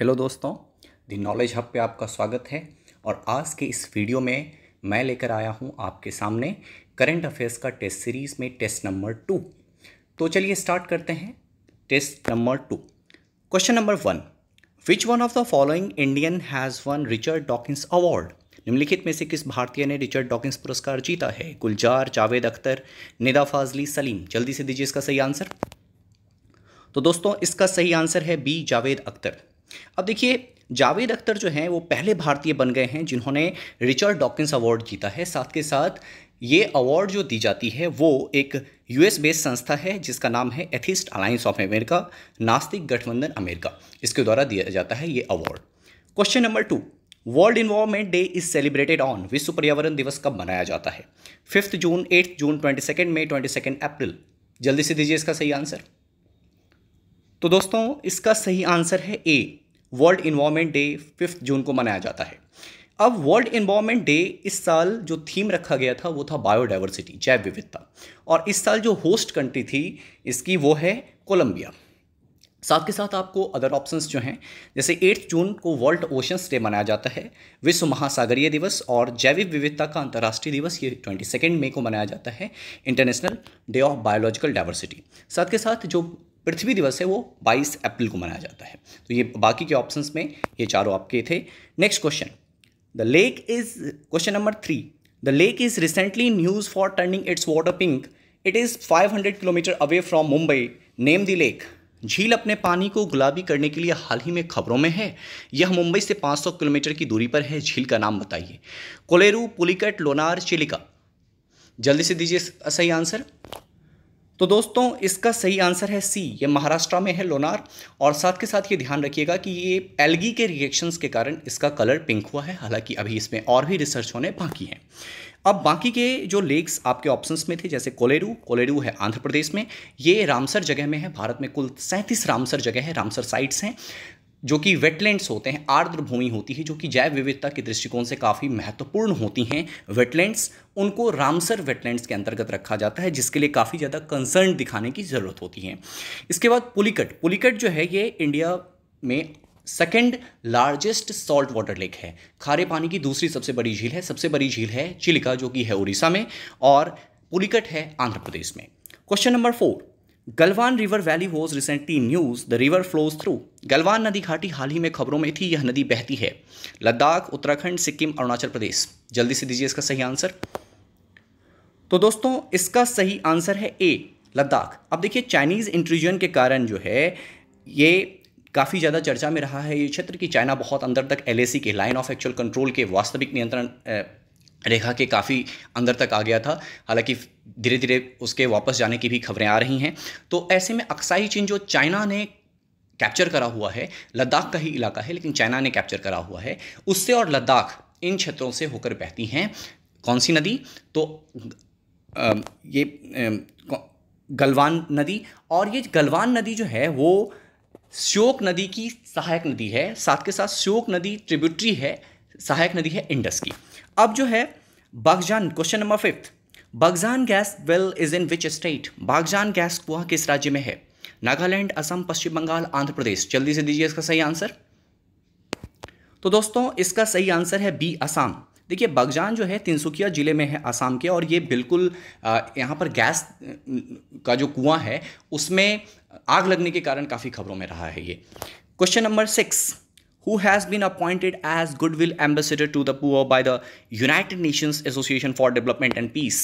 Hello दोस्तों the knowledge hub पे आपका स्वागत है और आज के इस वीडियो में मैं लेकर आया हूँ आपके सामने करंट अफेयर्स का टेस्ट सीरीज़ में टेस्ट नंबर टू तो चलिए स्टार्ट करते हैं test number two question number one which one of the following Indian has won Richard Dawkins award निम्नलिखित में से किस भारतीय ने रिचर्ड डॉकिंस पुरस्कार जीता है गुलजार जावेद अख्तर निदा फाजली सलीम जल्दी से दीजिए इसका सही आंसर तो दोस्तों इसका सही आंसर है बी जावेद अख्तर अब देखिए जावेद अख्तर जो हैं वो पहले भारतीय बन गए हैं जिन्होंने रिचर्ड डॉकिंस अवार्ड जीता है साथ के साथ ये अवार्ड जो दी जाती है वो एक यूएस बेस्ड संस्था है जिसका नाम है एथिस्ट अलायंस ऑफ अमेरिका नास्तिक गठबंधन अमेरिका इसके द्वारा दिया जाता है ये award question number two world environment day is celebrated on विश्व पर्यावरण दिवस कब मनाया जाता है fifth June eighth June twenty second May twenty second April जल्दी से दीजिए इसका सही आंसर तो दोस्तों इसका सही आंसर है A world environment day fifth June को मनाया जाता है अब वर्ल्ड इन्वायरमेंट डे इस साल जो थीम रखा गया था वो था बायोडाइवर्सिटी जैव विविधता और इस साल जो होस्ट कंट्री थी इसकी वो है कोलंबिया साथ के साथ आपको अदर ऑप्शंस जो हैं जैसे एट्थ जून को वर्ल्ड ओशंस डे मनाया जाता है विश्व महासागरीय दिवस और जैविक विविधता का अंतर्राष्ट्रीय दिवस ये ट्वेंटी सेकेंड मई को मनाया जाता है international day of biological diversity साथ के साथ जो पृथ्वी दिवस है वो 22 अप्रैल को मनाया जाता है तो ये बाकी के ऑप्शंस में ये चारों आपके थे next question the lake is question number three the lake is recently news for turning its water pink it is 500 kilometre away from Mumbai name the lake झील अपने पानी को गुलाबी करने के लिए हाल ही में खबरों में है यह मुंबई से 500 किलोमीटर की दूरी पर है झील का नाम बताइए कोलेरू पुलिकट लोनार चिलिका जल्दी से दीजिए सही आंसर तो दोस्तों इसका सही आंसर है सी ये महाराष्ट्र में है लोनार और साथ के साथ ये ध्यान रखिएगा कि ये एलगी के रिएक्शंस के कारण इसका कलर पिंक हुआ है हालांकि अभी इसमें और भी रिसर्च होने बाकी हैं अब बाकी के जो लेक्स आपके ऑप्शंस में थे जैसे कोलेरू कोलेरू है आंध्र प्रदेश में ये रामसर जगह में है भारत में कुल सैंतीस रामसर जगह है रामसर साइट्स हैं जो कि वेटलैंड्स होते हैं आर्द्र भूमि होती है जो कि जैव विविधता के दृष्टिकोण से काफ़ी महत्वपूर्ण होती हैं वेटलैंड्स उनको रामसर वेटलैंड्स के अंतर्गत रखा जाता है जिसके लिए काफ़ी ज़्यादा कंसर्न दिखाने की ज़रूरत होती है इसके बाद पुलिकट पुलिकट जो है ये इंडिया में second largest salt water lake है खारे पानी की दूसरी सबसे बड़ी झील है सबसे बड़ी झील है चिलिका जो कि है उड़ीसा में और पुलिकट है आंध्र प्रदेश में question number four Galwan river valley was recently news the river flows through Galwan नदी घाटी हाल ही में खबरों में थी यह नदी बहती है लद्दाख उत्तराखंड सिक्किम अरुणाचल प्रदेश जल्दी से दीजिए इसका सही आंसर तो दोस्तों इसका सही आंसर है ए लद्दाख अब देखिए चाइनीज़ इंट्रीजन के कारण जो है ये काफ़ी ज़्यादा चर्चा में रहा है ये क्षेत्र कि चाइना बहुत अंदर तक एल के लाइन ऑफ एक्चुअल कंट्रोल के वास्तविक नियंत्रण रेखा के काफ़ी अंदर तक आ गया था हालांकि धीरे धीरे उसके वापस जाने की भी खबरें आ रही हैं तो ऐसे में अक्साई चीन जो चाइना ने कैप्चर करा हुआ है लद्दाख का ही इलाका है लेकिन चाइना ने कैप्चर करा हुआ है उससे और लद्दाख इन क्षेत्रों से होकर बहती हैं कौन सी नदी तो आ, ये आ, गलवान नदी और ये गलवान नदी जो है वो श्योक नदी की सहायक नदी है साथ के साथ श्योक नदी ट्रिब्यूटरी है सहायक नदी है इंडस की अब जो है Baghjan question number fifth Baghjan gas well is in which state Baghjan gas कुआ किस राज्य में है नागालैंड असम पश्चिम बंगाल आंध्र प्रदेश जल्दी से दीजिए इसका सही आंसर तो दोस्तों इसका सही आंसर है बी असम देखिए बागजान जो है तिनसुकिया ज़िले में है आसाम के और ये बिल्कुल यहाँ पर गैस का जो कुआं है उसमें आग लगने के कारण काफ़ी खबरों में रहा है ये question number six who has been appointed as Goodwill Ambassador to the Poor by the United Nations Association for Development and Peace,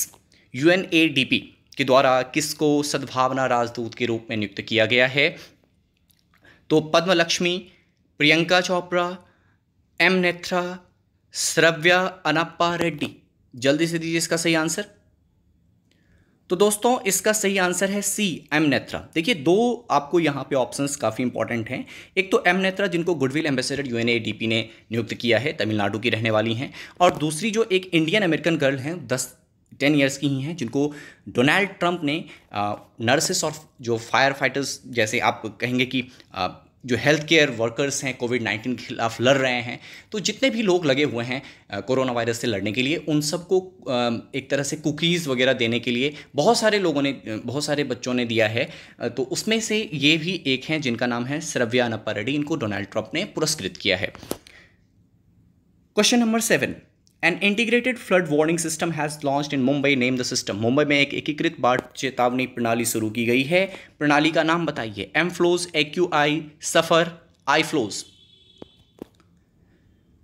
UNADP, के द्वारा किसको सद्भावना राजदूत के रूप में नियुक्त किया गया है तो पद्म लक्ष्मी प्रियंका चोपड़ा एम नेथ्रा श्रव्या अनप्पा रेड्डी जल्दी से दीजिए इसका सही आंसर तो दोस्तों इसका सही आंसर है सी एम नेत्रा देखिए दो आपको यहाँ पे ऑप्शंस काफ़ी इंपॉर्टेंट हैं एक तो एम नेत्रा जिनको गुडविल एम्बेसडर यू ने नियुक्त किया है तमिलनाडु की रहने वाली हैं और दूसरी जो एक इंडियन अमेरिकन गर्ल हैं दस टेन ईयर्स की ही हैं जिनको डोनाल्ड ट्रंप ने नर्सेस और जो फायर फाइटर्स जैसे आप कहेंगे कि आ, जो हेल्थ केयर वर्कर्स हैं कोविड नाइन्टीन के खिलाफ लड़ रहे हैं तो जितने भी लोग लगे हुए हैं कोरोना वायरस से लड़ने के लिए उन सबको एक तरह से कुकीज़ वगैरह देने के लिए बहुत सारे लोगों ने बहुत सारे बच्चों ने दिया है तो उसमें से ये भी एक हैं जिनका नाम है सरव्या नप्पा रेड्डी इनको डोनाल्ड ट्रंप ने पुरस्कृत किया है question number seven an integrated flood warning system has launch in Mumbai name the system Mumbai में एक एकीकृत बाढ़ चेतावनी प्रणाली शुरू की गई है प्रणाली का नाम बताइए M flows A Q I SAFAR I flows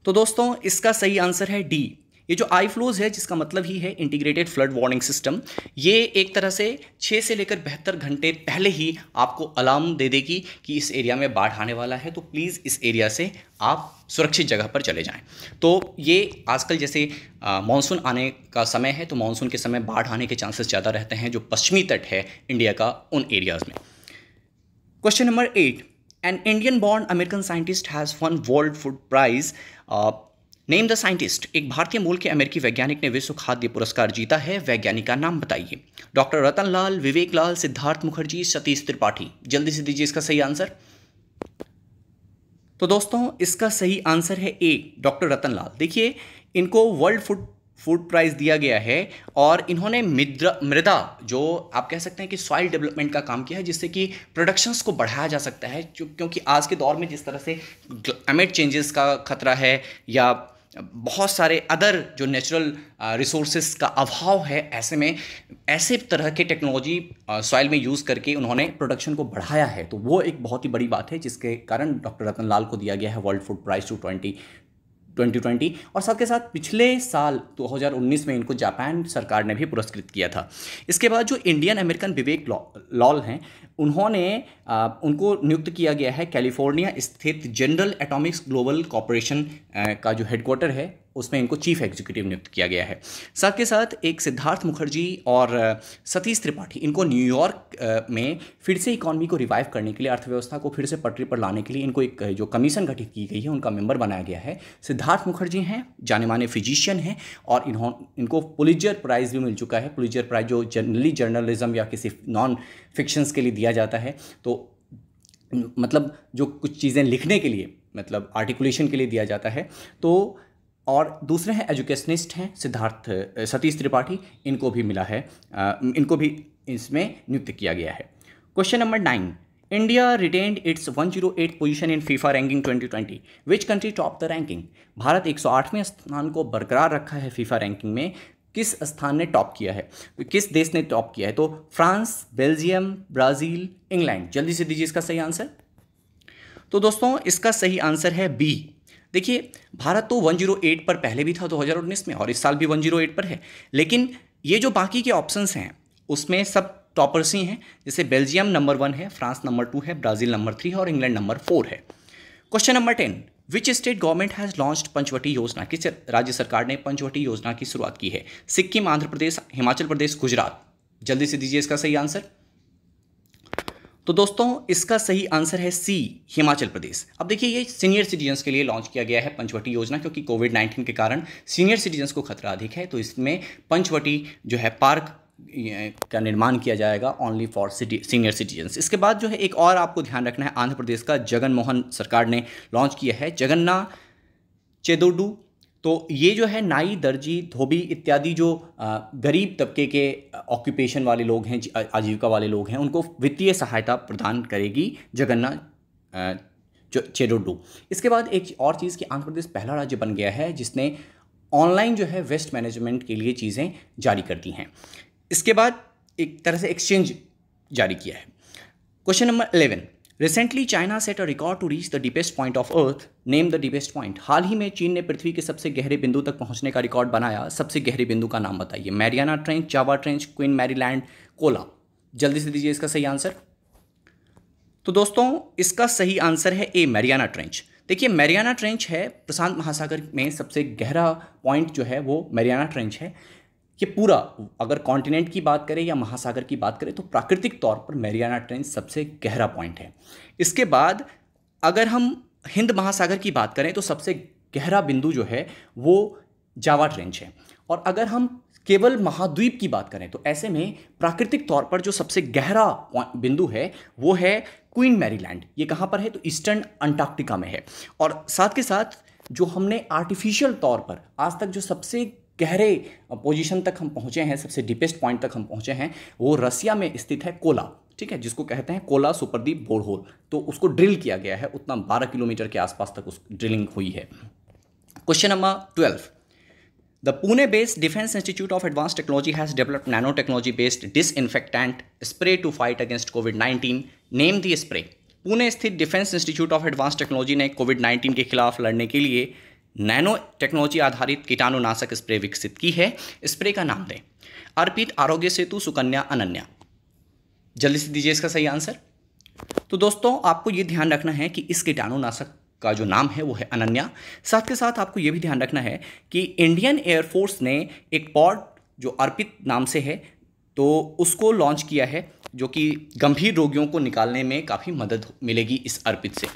तो दोस्तों इसका सही आंसर है डी ये जो आई फ्लोज है जिसका मतलब ही है इंटीग्रेटेड फ्लड वार्निंग सिस्टम ये एक तरह से छः से लेकर बहत्तर घंटे पहले ही आपको अलार्म दे देगी कि इस एरिया में बाढ़ आने वाला है तो प्लीज़ इस एरिया से आप सुरक्षित जगह पर चले जाएं तो ये आजकल जैसे मानसून आने का समय है तो मानसून के समय बाढ़ आने के चांसेस ज़्यादा रहते हैं जो पश्चिमी तट है इंडिया का उन एरियाज़ में question number eight an Indian born American scientist has won world food prize name the scientist एक भारतीय मूल के अमेरिकी वैज्ञानिक ने विश्व खाद्य पुरस्कार जीता है वैज्ञानिक का नाम बताइए डॉक्टर रतन लाल विवेक लाल सिद्धार्थ मुखर्जी सतीश त्रिपाठी जल्दी से दीजिए इसका सही आंसर तो दोस्तों इसका सही आंसर है ए डॉक्टर रतन लाल देखिए इनको वर्ल्ड फूड फूड प्राइज़ दिया गया है और इन्होंने मृदा मृदा जो आप कह सकते हैं कि सॉइल डेवलपमेंट का काम किया है जिससे कि प्रोडक्शंस को बढ़ाया जा सकता है क्योंकि आज के दौर में जिस तरह से क्लाइमेट चेंजेस का खतरा है या बहुत सारे अदर जो नेचुरल रिसोर्सेस uh, का अभाव है ऐसे में ऐसे तरह के टेक्नोलॉजी सॉइल uh, में यूज़ करके उन्होंने प्रोडक्शन को बढ़ाया है तो वो एक बहुत ही बड़ी बात है जिसके कारण डॉक्टर रतन लाल को दिया गया है world food prize two twenty 2020 और साथ के साथ पिछले साल 2019 में इनको जापान सरकार ने भी पुरस्कृत किया था इसके बाद जो इंडियन अमेरिकन विवेक लॉल हैं उन्होंने आ, उनको नियुक्त किया गया है कैलिफोर्निया स्थित जनरल एटॉमिक्स ग्लोबल कॉरपोरेशन का जो हेडक्वार्टर है उसमें इनको चीफ एग्जीक्यूटिव नियुक्त किया गया है साथ के साथ एक सिद्धार्थ मुखर्जी और सतीश त्रिपाठी इनको न्यूयॉर्क में फिर से इकॉनमी को रिवाइव करने के लिए अर्थव्यवस्था को फिर से पटरी पर लाने के लिए इनको एक जो कमीशन गठित की गई है उनका मेंबर बनाया गया है सिद्धार्थ मुखर्जी हैं जाने माने फिजिशियन हैं और इन्हों इनको पुलिजर प्राइज़ भी मिल चुका है पुलिजर प्राइज़ जो जनरली जर्नलिज्म या किसी नॉन फिक्शंस के लिए दिया जाता है तो मतलब जो कुछ चीज़ें लिखने के लिए मतलब आर्टिकुलेशन के लिए दिया जाता है तो और दूसरे हैं एजुकेशनिस्ट हैं सिद्धार्थ सतीश त्रिपाठी इनको भी मिला है इनको भी इसमें नियुक्त किया गया है question number nine India retained its 108 position in FIFA ranking 2020 which country top the ranking Bharat 108वें स्थान को बरकरार रखा है फीफा रैंकिंग में किस स्थान ने टॉप किया है किस देश ने टॉप किया है तो फ्रांस बेल्जियम ब्राज़ील इंग्लैंड जल्दी से दीजिए इसका सही आंसर तो दोस्तों इसका सही आंसर है बी देखिए भारत तो 108 पर पहले भी था 2019 में और इस साल भी 108 पर है लेकिन ये जो बाकी के ऑप्शंस हैं उसमें सब टॉपर्स ही हैं जैसे बेल्जियम नंबर वन है फ्रांस नंबर टू है ब्राज़ील नंबर थ्री है और इंग्लैंड नंबर फोर है question number ten which state government has launch Panchavati योजना किस राज्य सरकार ने पंचवटी योजना की शुरुआत की है सिक्किम आंध्र प्रदेश हिमाचल प्रदेश गुजरात जल्दी से दीजिए इसका सही आंसर तो दोस्तों इसका सही आंसर है सी हिमाचल प्रदेश अब देखिए ये सीनियर सिटीजन्स के लिए लॉन्च किया गया है पंचवटी योजना क्योंकि कोविड नाइन्टीन के कारण सीनियर सिटीजन्स को खतरा अधिक है तो इसमें पंचवटी जो है पार्क का निर्माण किया जाएगा only for city senior citizens इसके बाद जो है एक और आपको ध्यान रखना है आंध्र प्रदेश का जगनमोहन सरकार ने लॉन्च किया है जगन्ना चेदोडू तो ये जो है नाई दर्जी धोबी इत्यादि जो गरीब तबके के ऑक्यूपेशन वाले लोग हैं आजीविका वाले लोग हैं उनको वित्तीय सहायता प्रदान करेगी जगन्नाथ चेरोडू इसके बाद एक और चीज़ कि आंध्र प्रदेश पहला राज्य बन गया है जिसने ऑनलाइन जो है वेस्ट मैनेजमेंट के लिए चीज़ें जारी कर दी हैं इसके बाद एक तरह से एक्सचेंज जारी किया है question number eleven recently China set a record to reach the deepest point of earth name the deepest point हाल ही में चीन ने पृथ्वी के सबसे गहरे बिंदु तक पहुंचने का रिकॉर्ड बनाया सबसे गहरे बिंदु का नाम बताइए Mariana trench Java trench Queen Maryland Kola जल्दी से दीजिए इसका सही आंसर तो दोस्तों इसका सही आंसर है ए मैरियाना ट्रेंच देखिए मैरियाना ट्रेंच है प्रशांत महासागर में सबसे गहरा पॉइंट जो है वो मैरियाना ट्रेंच है ये पूरा अगर कॉन्टिनेंट की बात करें या महासागर की बात करें तो प्राकृतिक तौर पर मैरियाना ट्रेंच सबसे गहरा पॉइंट है इसके बाद अगर हम हिंद महासागर की बात करें तो सबसे गहरा बिंदु जो है वो जावा ट्रेंच है और अगर हम केवल महाद्वीप की बात करें तो ऐसे में प्राकृतिक तौर पर जो सबसे गहरा बिंदु है वो है क्वीन मैरीलैंड ये कहाँ पर है तो ईस्टर्न अंटार्कटिका में है और साथ के साथ जो हमने आर्टिफिशियल तौर पर आज तक जो सबसे गहरे पोजीशन तक हम पहुंचे हैं सबसे डीपेस्ट पॉइंट तक हम पहुंचे हैं वो रसिया में स्थित है कोला ठीक है जिसको कहते हैं कोला सुपरदीप बोरहोल तो उसको ड्रिल किया गया है उतना बारह किलोमीटर के आसपास तक उस ड्रिलिंग हुई है question number twelve based defence institute of advance technology has developed nano technology based disinfectant spray to fight against COVID nineteen name the spray Pune स्थित defence institute of advance technology ने COVID nineteen के खिलाफ लड़ने के लिए nano technology आधारित कीटाणुनाशक spray विकसित की है स्प्रे का नाम दें अर्पित आरोग्य सेतु सुकन्या अनन्या जल्दी से दीजिए इसका सही आंसर तो दोस्तों आपको ये ध्यान रखना है कि इस कीटाणुनाशक का जो नाम है वो है अनन्या साथ के साथ आपको ये भी ध्यान रखना है कि इंडियन एयरफोर्स ने एक पॉड जो अर्पित नाम से है तो उसको लॉन्च किया है जो कि गंभीर रोगियों को निकालने में काफ़ी मदद मिलेगी इस अर्पित से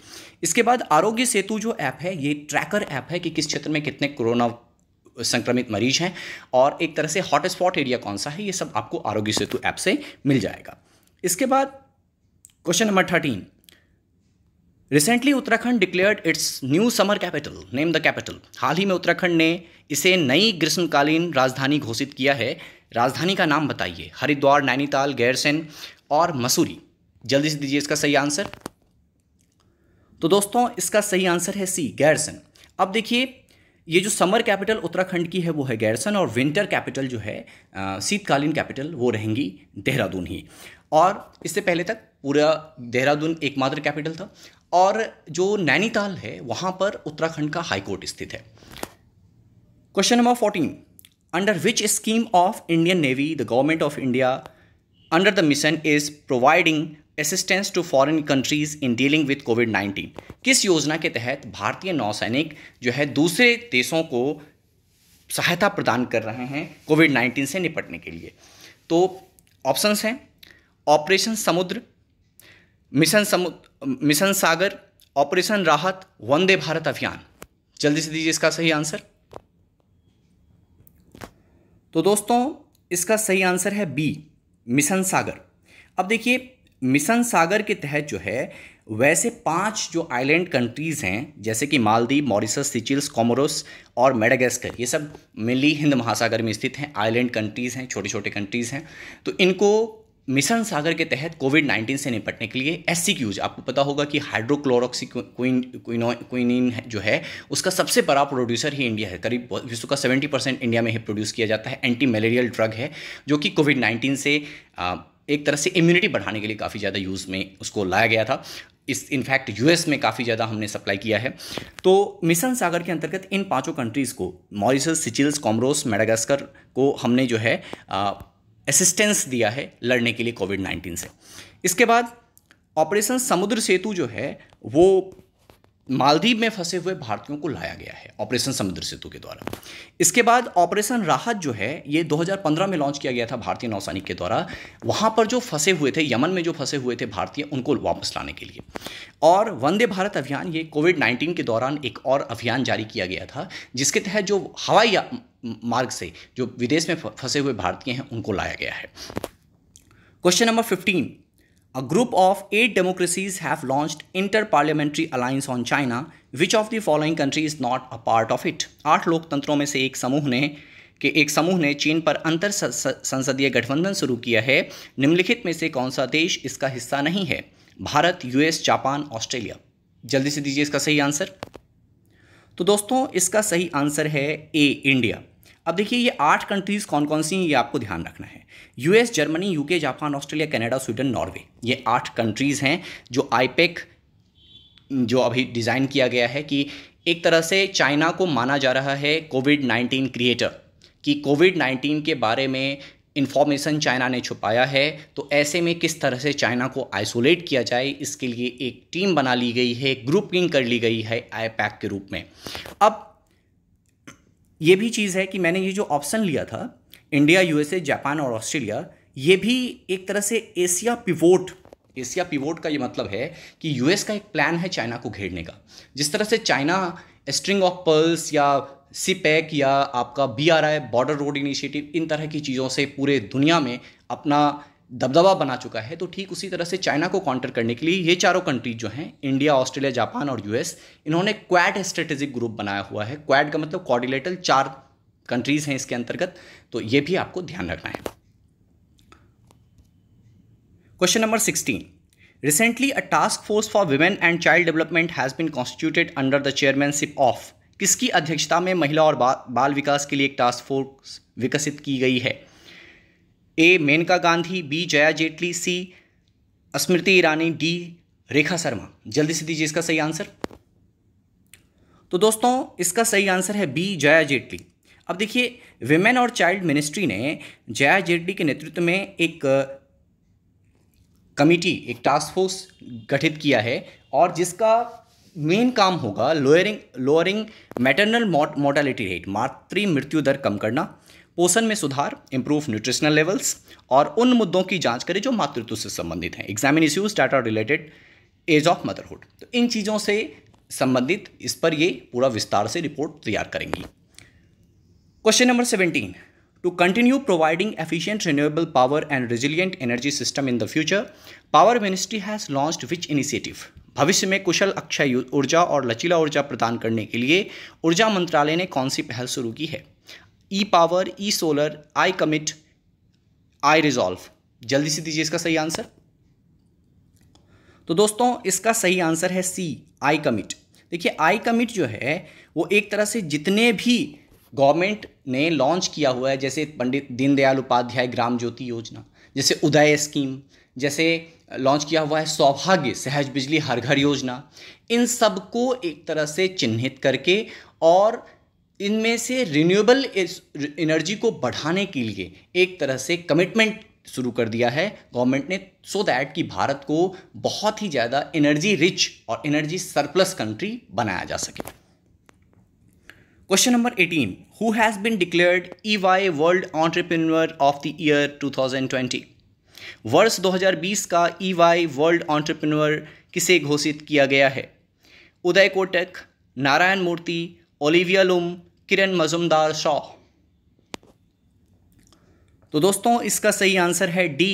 इसके बाद आरोग्य सेतु जो ऐप है ये ट्रैकर ऐप है कि किस क्षेत्र में कितने कोरोना संक्रमित मरीज हैं और एक तरह से हॉटस्पॉट एरिया कौन सा है ये सब आपको आरोग्य सेतु ऐप से मिल जाएगा इसके बाद question number thirteen recently Uttarakhand declared its new summer capital name the capital हाल ही में उत्तराखंड ने इसे नई ग्रीष्मकालीन राजधानी घोषित किया है राजधानी का नाम बताइए हरिद्वार नैनीताल गैरसैन और मसूरी जल्दी से दीजिए इसका सही आंसर तो दोस्तों इसका सही आंसर है सी गैरसन अब देखिए ये जो समर कैपिटल उत्तराखंड की है वो है गैरसन और विंटर कैपिटल जो है शीतकालीन कैपिटल वो रहेंगी देहरादून ही और इससे पहले तक पूरा देहरादून एकमात्र कैपिटल था और जो नैनीताल है वहाँ पर उत्तराखंड का हाईकोर्ट स्थित है question number fourteen under which scheme of Indian navy the government of India under the mission is providing assistance to foreign countries in dealing with COVID nineteen किस योजना के तहत भारतीय नौसैनिक जो है दूसरे देशों को सहायता प्रदान कर रहे हैं कोविड नाइन्टीन से निपटने के लिए तो ऑप्शंस हैं ऑपरेशन समुद्र मिशन समुद्र मिशन सागर ऑपरेशन राहत वंदे भारत अभियान जल्दी से दीजिए इसका सही आंसर तो दोस्तों इसका सही आंसर है बी मिशन सागर अब देखिए मिशन सागर के तहत जो है वैसे पांच जो आइलैंड कंट्रीज़ हैं जैसे कि मालदीव मॉरिसस सिचिल्स कॉमोरोस और मेडागेस्कर ये सब मिली हिंद महासागर में स्थित हैं आइलैंड कंट्रीज़ हैं छोटे छोटे कंट्रीज़ हैं तो इनको मिशन सागर के तहत कोविड 19 से निपटने के लिए एस आपको पता होगा कि हाइड्रोक्लोरोक्सीक्विनिन जो है उसका सबसे बड़ा प्रोड्यूसर ही इंडिया है करीब विश्व का 70 परसेंट इंडिया में ही प्रोड्यूस किया जाता है एंटी मलेरियल ड्रग है जो कि कोविड 19 से एक तरह से इम्यूनिटी बढ़ाने के लिए काफ़ी ज़्यादा यूज़ में उसको लाया गया था इस इनफैक्ट यूएस में काफ़ी ज़्यादा हमने सप्लाई किया है तो मिशन सागर के अंतर्गत इन पांचों कंट्रीज़ को मॉरिसस सिचिल्स कॉमरोस मेडागास्कर को हमने जो है आ, असिस्टेंस दिया है लड़ने के लिए कोविड नाइन्टीन से इसके बाद ऑपरेशन समुद्र सेतु जो है वो मालदीव में फंसे हुए भारतीयों को लाया गया है ऑपरेशन समुद्र सेतु के द्वारा इसके बाद ऑपरेशन राहत जो है ये 2015 में लॉन्च किया गया था भारतीय नौसैनिक के द्वारा वहाँ पर जो फंसे हुए थे यमन में जो फंसे हुए थे भारतीय उनको वापस लाने के लिए और वंदे भारत अभियान ये कोविड नाइन्टीन के दौरान एक और अभियान जारी किया गया था जिसके तहत जो हवाई मार्ग से जो विदेश में फंसे हुए भारतीय हैं उनको लाया गया है question number fifteen a group of eight democracies have launched inter parliamentary alliance on China which of the following country is not a part of it आठ लोकतंत्रों में से एक समूह ने कि एक समूह ने चीन पर अंतर संसदीय गठबंधन शुरू किया है निम्नलिखित में से कौन सा देश इसका हिस्सा नहीं है भारत यूएस जापान ऑस्ट्रेलिया जल्दी से दीजिए इसका सही आंसर तो दोस्तों इसका सही आंसर है ए इंडिया अब देखिए ये आठ कंट्रीज़ कौन कौन सी हैं ये आपको ध्यान रखना है US Germany UK Japan Australia Canada Sweden Norway ये आठ कंट्रीज़ हैं जो आईपेक e जो अभी डिज़ाइन किया गया है कि एक तरह से चाइना को माना जा रहा है कोविड नाइन्टीन क्रिएटर कि कोविड नाइन्टीन के बारे में इन्फॉर्मेशन चाइना ने छुपाया है तो ऐसे में किस तरह से चाइना को आइसोलेट किया जाए इसके लिए एक टीम बना ली गई है ग्रुपिंग कर ली गई है आई e के रूप में अब ये भी चीज़ है कि मैंने ये जो ऑप्शन लिया था इंडिया यूएसए जापान और ऑस्ट्रेलिया ये भी एक तरह से एशिया पिवोट एशिया पिवोट का ये मतलब है कि यूएस का एक प्लान है चाइना को घेरने का जिस तरह से चाइना स्ट्रिंग ऑफ पर्ल्स या सीपैक या आपका B R I border road initiative इन तरह की चीज़ों से पूरे दुनिया में अपना दबदबा बना चुका है तो ठीक उसी तरह से चाइना को काउंटर करने के लिए ये चारों कंट्रीज जो हैं इंडिया ऑस्ट्रेलिया जापान और यूएस इन्होंने क्वैड स्ट्रेटेजिक ग्रुप बनाया हुआ है क्वैड का मतलब कॉर्डिलेटल चार कंट्रीज़ हैं इसके अंतर्गत तो ये भी आपको ध्यान रखना है question number sixteen recently a task force for women and child development has been constituted under the chairmanship of किसकी अध्यक्षता में महिला और बाल विकास के लिए एक टास्क फोर्स विकसित की गई है A Maneka Gandhi B Jaya Jaitly C Smriti Irani D Rekha Sharma जल्दी से दीजिए इसका सही आंसर तो दोस्तों इसका सही आंसर है बी जया जेटली अब देखिए विमेन और चाइल्ड मिनिस्ट्री ने जया जेटली के नेतृत्व में एक कमेटी एक टास्क फोर्स गठित किया है और जिसका मेन काम होगा lowering lowering maternal mortality rate मातृ मृत्यु दर कम करना पोषण में सुधार इंप्रूव न्यूट्रिशनल लेवल्स और उन मुद्दों की जांच करें जो मातृत्व से संबंधित हैं examine issues data related age of motherhood तो इन चीज़ों से संबंधित इस पर ये पूरा विस्तार से रिपोर्ट तैयार करेंगी question number seventeen to continue providing efficient renewable power and resilient energy system in the future power ministry has launched which initiative भविष्य में कुशल अक्षय ऊर्जा और लचीला ऊर्जा प्रदान करने के लिए ऊर्जा मंत्रालय ने कौन सी पहल शुरू की है E power E solar I commit I resolve जल्दी से दीजिए इसका सही आंसर तो दोस्तों इसका सही आंसर है सी आई कमिट देखिए आई कमिट जो है वो एक तरह से जितने भी गवर्नमेंट ने लॉन्च किया हुआ है जैसे पंडित दीनदयाल उपाध्याय ग्राम ज्योति योजना जैसे उदय स्कीम जैसे लॉन्च किया हुआ है सौभाग्य सहज बिजली हर घर योजना इन सबको एक तरह से चिन्हित करके और इनमें से रिन्यूएबल एनर्जी को बढ़ाने के लिए एक तरह से कमिटमेंट शुरू कर दिया है गवर्नमेंट ने सो so दैट कि भारत को बहुत ही ज़्यादा एनर्जी रिच और एनर्जी सरप्लस कंट्री बनाया जा सके question number eighteen who has been declared E Y world entrepreneur of the year 2020 वर्ष 2020 का ई वाई वर्ल्ड ऑन्टरप्रिनर किसे घोषित किया गया है उदय कोटक नारायण मूर्ति ओलिविया लुम किरण मजुमदार शॉ तो दोस्तों इसका सही आंसर है डी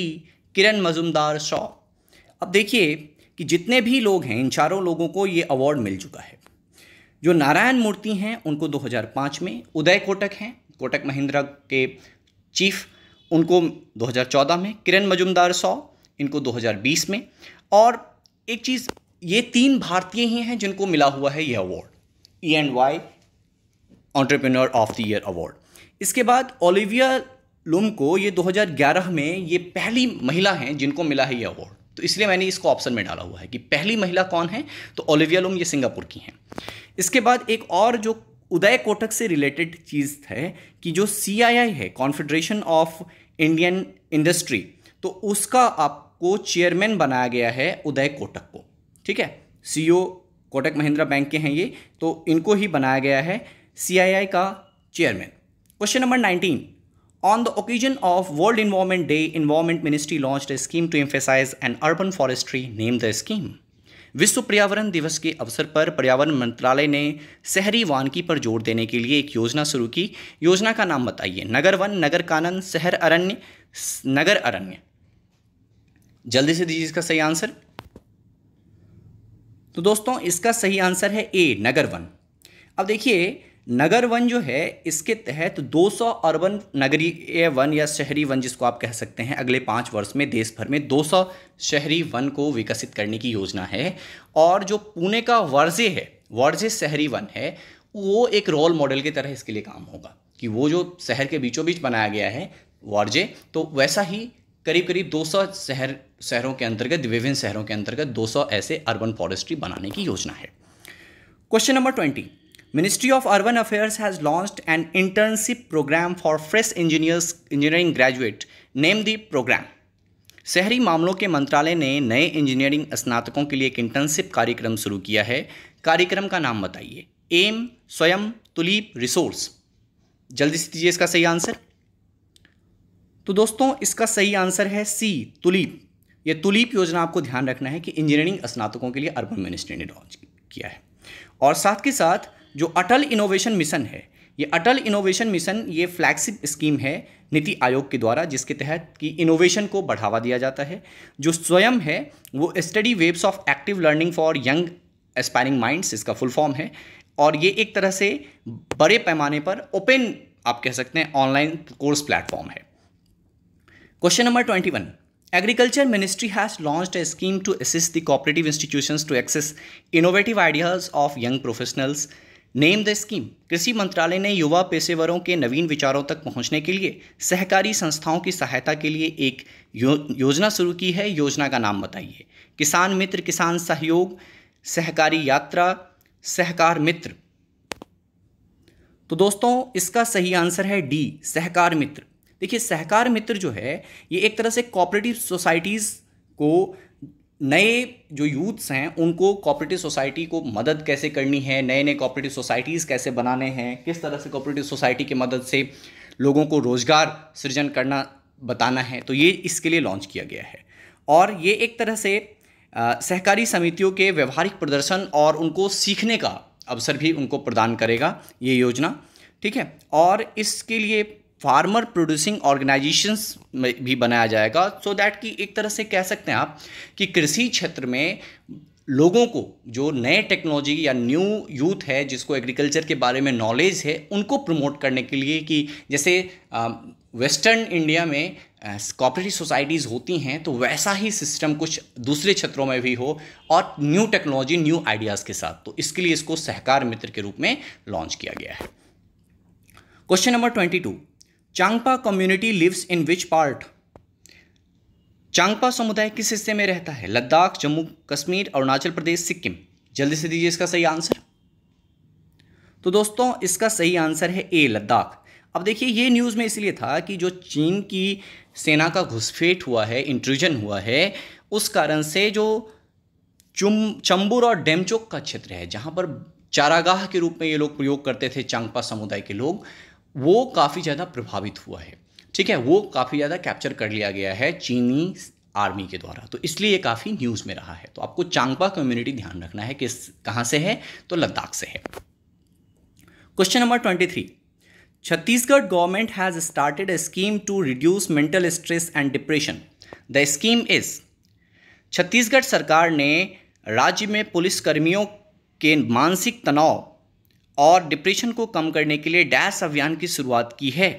किरण मजुमदार शॉ अब देखिए कि जितने भी लोग हैं इन चारों लोगों को ये अवार्ड मिल चुका है जो नारायण मूर्ति हैं उनको 2005 में उदय कोटक हैं कोटक महिंद्रा के चीफ उनको 2014 में किरण मजुमदार शॉ इनको 2020 में और एक चीज़ ये तीन भारतीय ही हैं जिनको मिला हुआ है ये award E and Y entrepreneur of the year award इसके बाद ओलिविया लुम को ये 2011 में ये पहली महिला हैं जिनको मिला है ये अवार्ड तो इसलिए मैंने इसको ऑप्शन में डाला हुआ है कि पहली महिला कौन है तो ओलिविया लुम ये सिंगापुर की हैं इसके बाद एक और जो उदय कोटक से रिलेटेड चीज़ है कि जो सी है कॉन्फेडरेशन ऑफ इंडियन इंडस्ट्री तो उसका आपको चेयरमैन बनाया गया है उदय कोटक को ठीक है C e Kotak Mahindra bank के हैं ये तो इनको ही बनाया गया है सीआईआई का chairman question number nineteen on the occasion of world environment day environment ministry launch a scheme to emphasise an urban forestry name the scheme विश्व पर्यावरण दिवस के अवसर पर पर्यावरण मंत्रालय ने शहरी वानकी पर जोर देने के लिए एक योजना शुरू की योजना का नाम बताइए नगर वन नगर कानन शहर अरण्य नगर अरण्य जल्दी से दीजिए इसका सही आंसर तो दोस्तों इसका सही आंसर है ए नगर वन अब देखिए नगर वन जो है इसके तहत 200 अर्बन नगरीय वन या शहरी वन जिसको आप कह सकते हैं अगले पाँच वर्ष में देश भर में 200 शहरी वन को विकसित करने की योजना है और जो पुणे का वर्जे है वर्जे शहरी वन है वो एक रोल मॉडल की तरह इसके लिए काम होगा कि वो जो शहर के बीचों बीच बनाया गया है वर्जे तो वैसा ही करीब करीब 200 शहर शहरों के अंतर्गत विभिन्न शहरों के अंतर्गत 200 ऐसे अर्बन फॉरेस्ट्री बनाने की योजना है question number twenty Ministry of Urban Affairs has launched an internship program for fresh engineers engineering graduate Name the program. शहरी मामलों के मंत्रालय ने नए इंजीनियरिंग स्नातकों के लिए एक इंटर्नशिप कार्यक्रम शुरू किया है कार्यक्रम का नाम बताइए एम स्वयं तुलीप रिसोर्स जल्दी से दीजिए इसका सही आंसर तो दोस्तों इसका सही आंसर है सी तुलीप यह तुलीप योजना आपको ध्यान रखना है कि इंजीनियरिंग स्नातकों के लिए अर्बन मिनिस्ट्री ने लॉन्च किया है और साथ के साथ जो अटल इनोवेशन मिशन है ये अटल इनोवेशन मिशन ये फ्लैगशिप स्कीम है नीति आयोग के द्वारा जिसके तहत कि इनोवेशन को बढ़ावा दिया जाता है जो स्वयं है वो study webs of active learning for young aspiring minds इसका फुल फॉर्म है और ये एक तरह से बड़े पैमाने पर ओपन आप कह सकते हैं ऑनलाइन कोर्स प्लेटफॉर्म है question number twenty one agriculture ministry has launch a scheme to assist the cooperative institutions to access innovative ideas of young professionals name the scheme कृषि मंत्रालय ने युवा पेशेवरों के नवीन विचारों तक पहुंचने के लिए सहकारी संस्थाओं की सहायता के लिए एक यो, योजना शुरू की है योजना का नाम बताइए किसान मित्र किसान सहयोग सहकारी यात्रा सहकार मित्र तो दोस्तों इसका सही आंसर है डी सहकार मित्र देखिए सहकार मित्र जो है ये एक तरह से कॉपरेटिव सोसाइटीज़ को नए जो यूथ्स हैं उनको कॉपरेटिव सोसाइटी को मदद कैसे करनी है नए नए कॉपरेटिव सोसाइटीज़ कैसे बनाने हैं किस तरह से कॉपरेटिव सोसाइटी की मदद से लोगों को रोज़गार सृजन करना बताना है तो ये इसके लिए लॉन्च किया गया है और ये एक तरह से सहकारी समितियों के व्यवहारिक प्रदर्शन और उनको सीखने का अवसर भी उनको प्रदान करेगा ये योजना ठीक है और इसके लिए फार्मर प्रोड्यूसिंग ऑर्गेनाइजेशंस भी बनाया जाएगा सो so दैट कि एक तरह से कह सकते हैं आप कि कृषि क्षेत्र में लोगों को जो नए टेक्नोलॉजी या न्यू यूथ है जिसको एग्रीकल्चर के बारे में नॉलेज है उनको प्रमोट करने के लिए कि जैसे वेस्टर्न इंडिया में कॉपरेटिव सोसाइटीज़ होती हैं तो वैसा ही सिस्टम कुछ दूसरे क्षेत्रों में भी हो और न्यू टेक्नोलॉजी न्यू आइडियाज़ के साथ तो इसके लिए इसको सहकार मित्र के रूप में लॉन्च किया गया है question number twenty two Changpa community lives in which part Changpa समुदाय किस हिस्से में रहता है लद्दाख जम्मू कश्मीर अरुणाचल प्रदेश सिक्किम जल्दी से दीजिए इसका सही आंसर तो दोस्तों इसका सही आंसर है ए लद्दाख अब देखिए ये न्यूज़ में इसलिए था कि जो चीन की सेना का घुसपेट हुआ है इंट्रूजन हुआ है उस कारण से जो चुम चंबूर और डेमचोक का क्षेत्र है जहाँ पर चारागाह के रूप में ये लोग प्रयोग करते थे चांगपा समुदाय के लोग वो काफ़ी ज़्यादा प्रभावित हुआ है ठीक है वो काफ़ी ज़्यादा कैप्चर कर लिया गया है चीनी आर्मी के द्वारा तो इसलिए ये काफ़ी न्यूज़ में रहा है तो आपको चांगपा कम्युनिटी ध्यान रखना है किस कहाँ से है तो लद्दाख से है question number twenty three Chhattisgarh government has started a scheme to reduce mental stress and depression the scheme is Chhattisgarh सरकार ने राज्य में पुलिसकर्मियों के मानसिक तनाव और डिप्रेशन को कम करने के लिए डैश अभियान की शुरुआत की है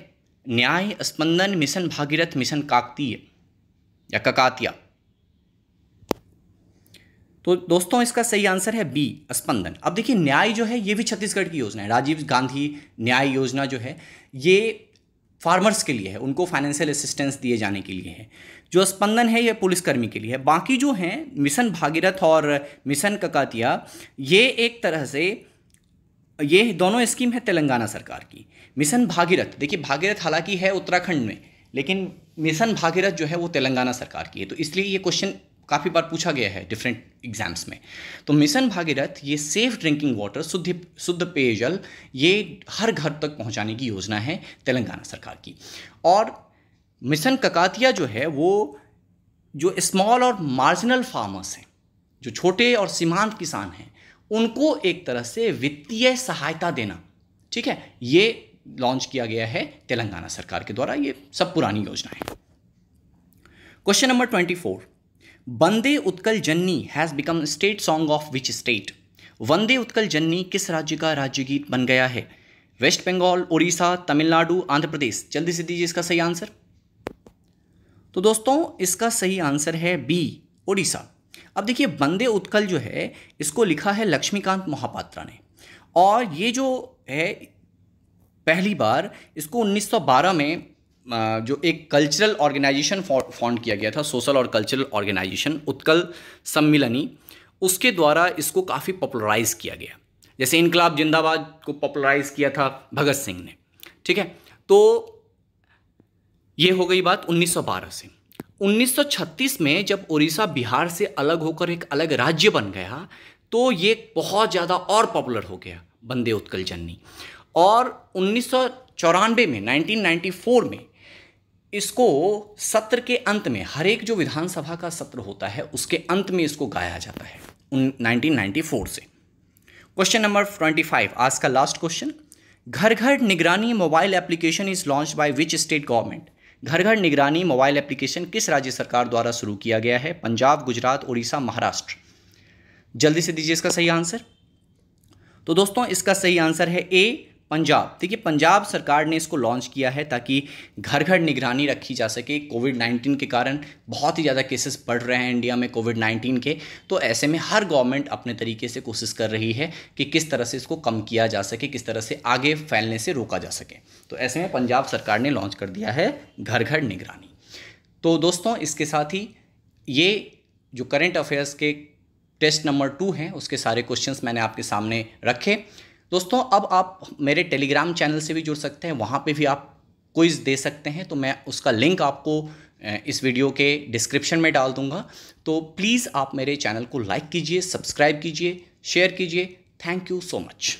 न्याय स्पंदन मिशन भागीरथ मिशन काकतीय या ककातिया तो दोस्तों इसका सही आंसर है बी स्पंदन अब देखिए न्याय जो है ये भी छत्तीसगढ़ की योजना है राजीव गांधी न्याय योजना जो है ये फार्मर्स के लिए है उनको फाइनेंशियल असिस्टेंस दिए जाने के लिए है जो स्पंदन है ये पुलिसकर्मी के लिए है बाकी जो हैं मिशन भागीरथ और मिशन ककातिया ये एक तरह से ये दोनों स्कीम है तेलंगाना सरकार की मिशन भागीरथ देखिए भागीरथ हालांकि है उत्तराखंड में लेकिन मिशन भागीरथ जो है वो तेलंगाना सरकार की है तो इसलिए ये क्वेश्चन काफ़ी बार पूछा गया है डिफरेंट एग्जाम्स में तो मिशन भागीरथ ये सेफ ड्रिंकिंग वाटर शुद्ध शुद्ध पेयजल ये हर घर तक पहुंचाने की योजना है तेलंगाना सरकार की और मिशन ककातिया जो है वो जो स्मॉल और मार्जिनल फार्मर्स हैं जो छोटे और सीमांत किसान हैं उनको एक तरह से वित्तीय सहायता देना ठीक है ये लॉन्च किया गया है तेलंगाना सरकार के द्वारा ये सब पुरानी योजना है question number twenty four Vande Utkal Janani has become state song of which state Vande Utkal Janani किस राज्य का राज्य गीत बन गया है वेस्ट बंगाल उड़ीसा तमिलनाडु आंध्र प्रदेश जल्दी से दीजिए इसका सही आंसर तो दोस्तों इसका सही आंसर है बी उड़ीसा अब देखिए बंदे उत्कल जो है इसको लिखा है लक्ष्मीकांत महापात्रा ने और ये जो है पहली बार इसको 1912 में जो एक कल्चरल ऑर्गेनाइजेशन फॉन्ड किया गया था सोशल और कल्चरल ऑर्गेनाइजेशन उत्कल सम्मिलनी उसके द्वारा इसको काफ़ी पॉपुलराइज किया गया जैसे इनकलाब जिंदाबाद को पॉपुलराइज किया था भगत सिंह ने ठीक है तो ये हो गई बात 1912 से 1936 में जब उड़ीसा बिहार से अलग होकर एक अलग राज्य बन गया तो ये बहुत ज़्यादा और पॉपुलर हो गया बंदे उत्कल जननी और उन्नीस में 1994 में इसको सत्र के अंत में हर एक जो विधानसभा का सत्र होता है उसके अंत में इसको गाया जाता है 1994 से क्वेश्चन नंबर 25 आज का लास्ट क्वेश्चन घर घर निगरानी mobile application is launch by which state government घर घर निगरानी मोबाइल एप्लीकेशन किस राज्य सरकार द्वारा शुरू किया गया है पंजाब गुजरात उड़ीसा महाराष्ट्र जल्दी से दीजिए इसका सही आंसर तो दोस्तों इसका सही आंसर है ए पंजाब देखिए पंजाब सरकार ने इसको लॉन्च किया है ताकि घर घर निगरानी रखी जा सके कोविड 19 के कारण बहुत ही ज़्यादा केसेस बढ़ रहे हैं इंडिया में कोविड 19 के तो ऐसे में हर गवर्नमेंट अपने तरीके से कोशिश कर रही है कि किस तरह से इसको कम किया जा सके किस तरह से आगे फैलने से रोका जा सके तो ऐसे में पंजाब सरकार ने लॉन्च कर दिया है घर घर निगरानी तो दोस्तों इसके साथ ही ये जो करेंट अफेयर्स के टेस्ट नंबर टू हैं उसके सारे क्वेश्चंस मैंने आपके सामने रखे दोस्तों अब आप मेरे टेलीग्राम चैनल से भी जुड़ सकते हैं वहाँ पे भी आप क्विज़ दे सकते हैं तो मैं उसका लिंक आपको इस वीडियो के डिस्क्रिप्शन में डाल दूंगा तो प्लीज़ आप मेरे चैनल को लाइक कीजिए सब्सक्राइब कीजिए शेयर कीजिए थैंक यू सो मच